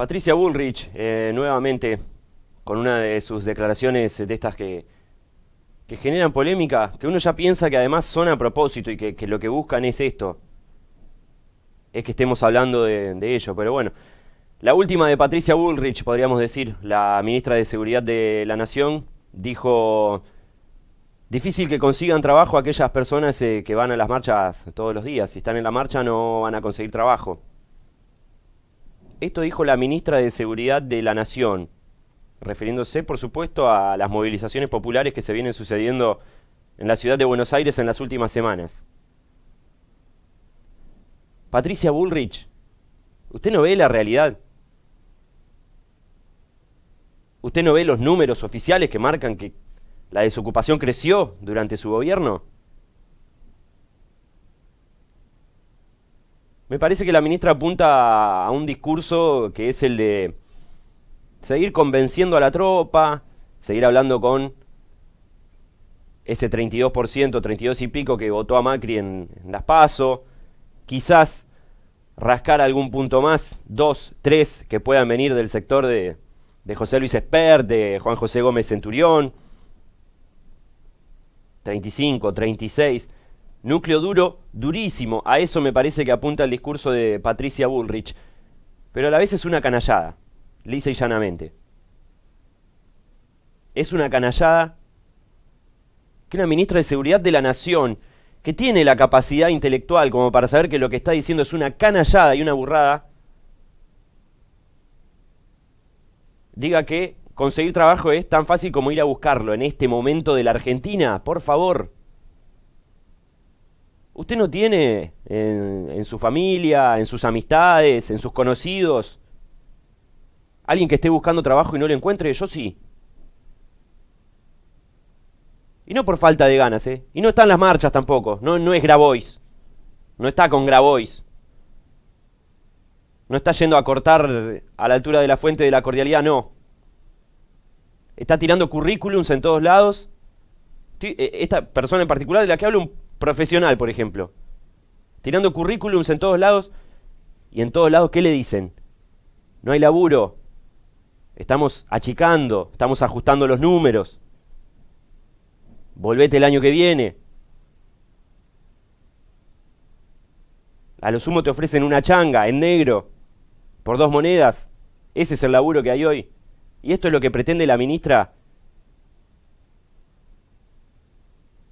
Patricia Bullrich, eh, nuevamente, con una de sus declaraciones de estas que, que generan polémica, que uno ya piensa que además son a propósito y que, lo que buscan es esto. Es que estemos hablando de, ello, pero bueno. La última de Patricia Bullrich, podríamos decir, la ministra de Seguridad de la Nación, dijo, difícil que consigan trabajo aquellas personas eh, que van a las marchas todos los días. Si están en la marcha no van a conseguir trabajo. Esto dijo la ministra de Seguridad de la Nación, refiriéndose, por supuesto, a las movilizaciones populares que se vienen sucediendo en la ciudad de Buenos Aires en las últimas semanas. Patricia Bullrich, usted no ve la realidad. Usted no ve los números oficiales que marcan que la desocupación creció durante su gobierno. Me parece que la ministra apunta a un discurso que es el de seguir convenciendo a la tropa, seguir hablando con ese 32%, 32 y pico que votó a Macri en, las PASO, quizás rascar algún punto más, dos, tres que puedan venir del sector de, de José Luis Esper, de Juan José Gómez Centurión, 35, 36. Núcleo duro, durísimo. A eso me parece que apunta el discurso de Patricia Bullrich. Pero a la vez es una canallada, lisa y llanamente. Es una canallada que una ministra de Seguridad de la Nación, que tiene la capacidad intelectual como para saber que lo que está diciendo es una canallada y una burrada, diga que conseguir trabajo es tan fácil como ir a buscarlo en este momento de la Argentina, por favor usted no tiene en, su familia, en sus amistades, en sus conocidos, alguien que esté buscando trabajo y no lo encuentre, yo sí. Y no por falta de ganas, ¿eh? Y no está en las marchas tampoco, no, no es Grabois, no está con Grabois. No está yendo a cortar a la altura de la fuente de la cordialidad, no. Está tirando currículums en todos lados. Eh, esta persona en particular de la que hablo, un profesional, por ejemplo, tirando currículums en todos lados y en todos lados, ¿qué le dicen? No hay laburo, estamos achicando, estamos ajustando los números, volvete el año que viene. A lo sumo te ofrecen una changa en negro por dos monedas. Ese es el laburo que hay hoy. Y esto es lo que pretende la ministra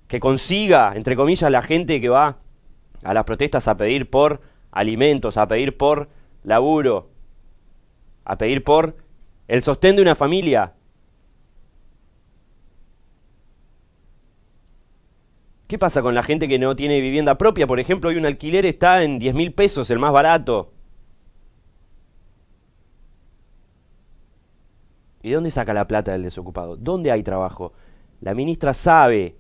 que consiga, entre comillas, la gente que va a las protestas a pedir por alimentos, a pedir por laburo, a pedir por el sostén de una familia. ¿Qué pasa con la gente que no tiene vivienda propia? Por ejemplo, hoy un alquiler está en 10 mil pesos, el más barato. ¿Y dónde saca la plata del desocupado? ¿Dónde hay trabajo? La ministra sabe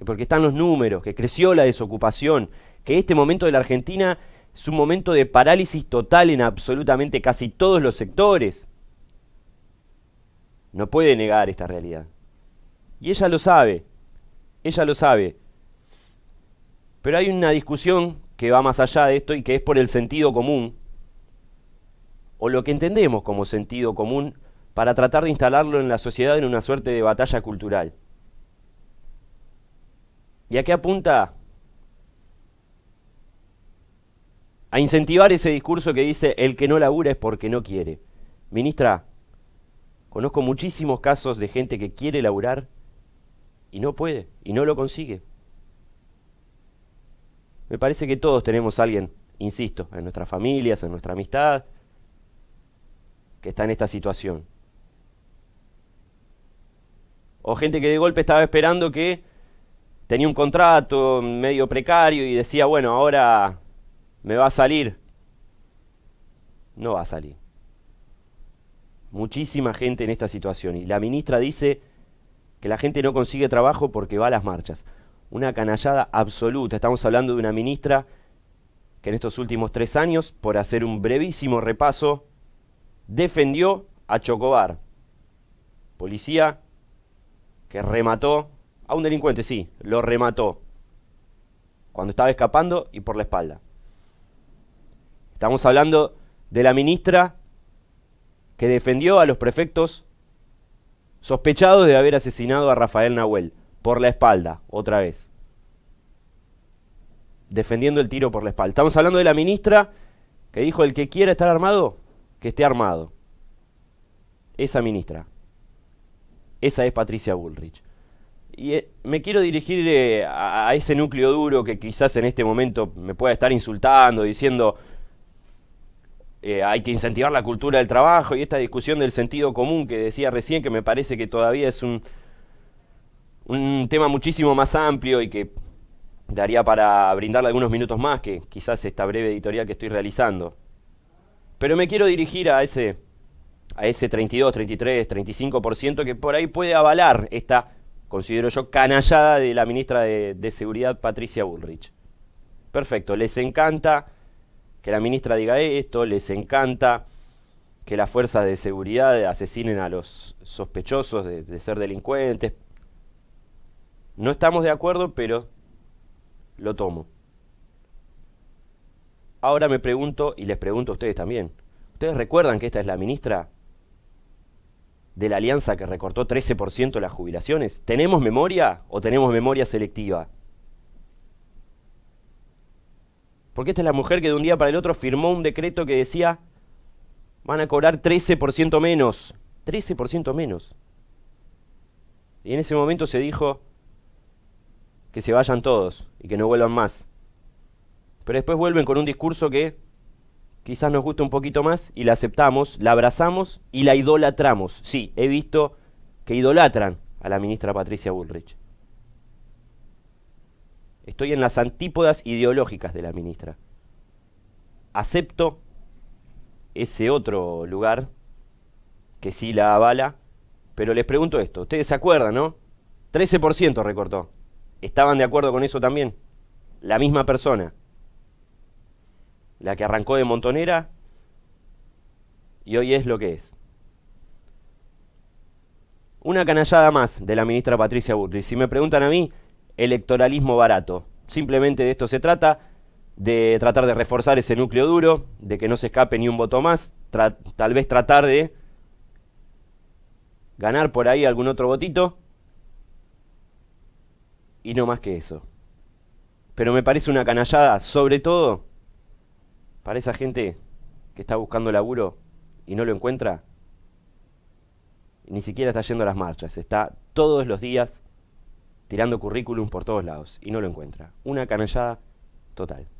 eh, porque están los números, que creció la desocupación, que este momento de la Argentina es un momento de parálisis total en absolutamente casi todos los sectores. No puede negar esta realidad. Y ella lo sabe, ella lo sabe. Pero hay una discusión que va más allá de esto y que es por el sentido común, o lo que entendemos como sentido común, para tratar de instalarlo en la sociedad en una suerte de batalla cultural. ¿Y a qué apunta? A incentivar ese discurso que dice el que no labura es porque no quiere. Ministra, conozco muchísimos casos de gente que quiere laburar y no puede, y no lo consigue. Me parece que todos tenemos a alguien, insisto, en nuestras familias, en nuestra amistad, que está en esta situación. O gente que de golpe estaba esperando que tenía un contrato medio precario y decía, bueno, ahora me va a salir. No va a salir. Muchísima gente en esta situación. Y la ministra dice que la gente no consigue trabajo porque va a las marchas. Una canallada absoluta. Estamos hablando de una ministra que en estos últimos tres años, por hacer un brevísimo repaso, defendió a Chocobar, policía que remató a un delincuente, sí, lo remató. Cuando estaba escapando y por la espalda. Estamos hablando de la ministra que defendió a los prefectos sospechados de haber asesinado a Rafael Nahuel por la espalda, otra vez. Defendiendo el tiro por la espalda. Estamos hablando de la ministra que dijo, el que quiera estar armado, que esté armado. Esa ministra. Esa es Patricia Bullrich y eh, me quiero dirigir eh, a ese núcleo duro que quizás en este momento me pueda estar insultando, diciendo eh, hay que incentivar la cultura del trabajo y esta discusión del sentido común que decía recién, que me parece que todavía es un, un tema muchísimo más amplio y que daría para brindarle algunos minutos más que quizás esta breve editorial que estoy realizando. Pero me quiero dirigir a ese, a ese 32, 33, 35% que por ahí puede avalar esta considero yo, canallada de la ministra de, Seguridad, Patricia Bullrich. Perfecto, les encanta que la ministra diga esto, les encanta que las fuerzas de seguridad asesinen a los sospechosos de, ser delincuentes. No estamos de acuerdo, pero lo tomo. Ahora me pregunto, y les pregunto a ustedes también, ¿ustedes recuerdan que esta es la ministra de la alianza que recortó 13% las jubilaciones? ¿Tenemos memoria o tenemos memoria selectiva? Porque esta es la mujer que de un día para el otro firmó un decreto que decía, van a cobrar 13% menos, 13% menos. Y en ese momento se dijo que se vayan todos y que no vuelvan más. Pero después vuelven con un discurso que quizás nos gusta un poquito más y la aceptamos, la abrazamos y la idolatramos. Sí, he visto que idolatran a la ministra Patricia Bullrich. Estoy en las antípodas ideológicas de la ministra. Acepto ese otro lugar que sí la avala, pero les pregunto esto, ustedes se acuerdan, ¿no? 13% recortó. ¿Estaban de acuerdo con eso también? La misma persona la que arrancó de Montonera y hoy es lo que es. Una canallada más de la ministra Patricia Bullrich. Si me preguntan a mí, electoralismo barato. Simplemente de esto se trata, de tratar de reforzar ese núcleo duro, de que no se escape ni un voto más, tal vez tratar de ganar por ahí algún otro votito y no más que eso. Pero me parece una canallada, sobre todo para esa gente que está buscando laburo y no lo encuentra, ni siquiera está yendo a las marchas, está todos los días tirando currículum por todos lados y no lo encuentra. Una canallada total.